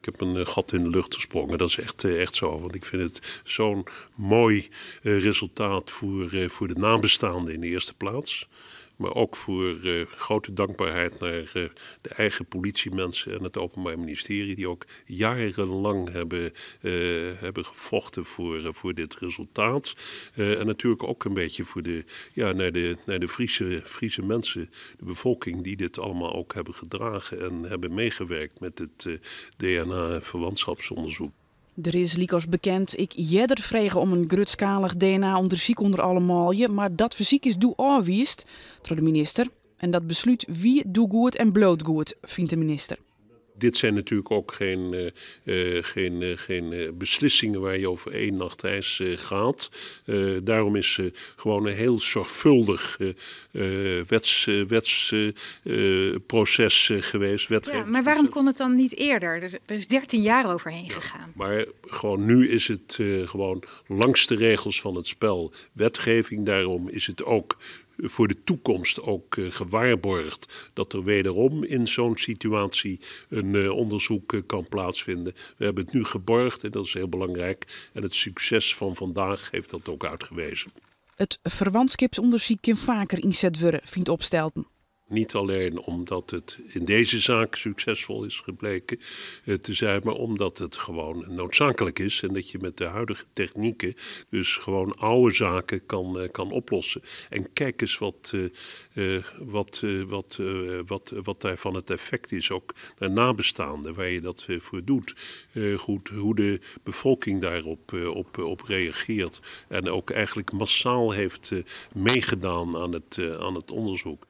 Ik heb een eh, gat in de lucht gesprongen. Dat is echt, eh, echt zo. Want ik vind het zo'n mooi eh, resultaat voor, voor de nabestaanden in de eerste plaats maar ook voor eh, grote dankbaarheid naar eh, de eigen politiemensen en het Openbaar Ministerie, die ook jarenlang hebben, eh, hebben gevochten voor, voor dit resultaat. en natuurlijk ook een beetje voor de, ja, naar de, naar de Friese, Friese mensen, de bevolking, die dit allemaal ook hebben gedragen en hebben meegewerkt met het DNA-verwantschapsonderzoek. Er is Likos bekend, ik jeder vregen om een grutskalig DNA ziek onder allemaal je, maar dat fysiek is doe aanwiest, door de minister. En dat besluit wie doe goed en bloot goed, vindt de minister dit zijn natuurlijk ook geen, eh, eh, geen, eh, geen beslissingen waar je over één nacht ijs gaat. daarom is gewoon een heel zorgvuldig wetsproces geweest. Ja, maar waarom kon het dan niet eerder? Er is, 13 jaar overheen gegaan. Maar gewoon nu is het gewoon langs de regels van het spel wetgeving. Daarom is het ook voor de toekomst ook eh, gewaarborgd dat er wederom in zo'n situatie een eh, onderzoek eh, kan plaatsvinden. We hebben het nu geborgd en dat is heel belangrijk. En het succes van vandaag heeft dat ook uitgewezen. Het verwantskipsonderzoek in vaker in worden, vindt Opstelten. Niet alleen omdat het in deze zaak succesvol is gebleken eh, te zijn, maar omdat het gewoon noodzakelijk is en dat je met de huidige technieken dus gewoon oude zaken kan, eh, kan oplossen. En kijk eens wat, uh, wat, wat, wat, wat daarvan het effect is, ook naar nabestaanden waar je dat voor doet. goed, hoe de bevolking daarop op, op reageert en ook eigenlijk massaal heeft meegedaan aan het, aan het onderzoek.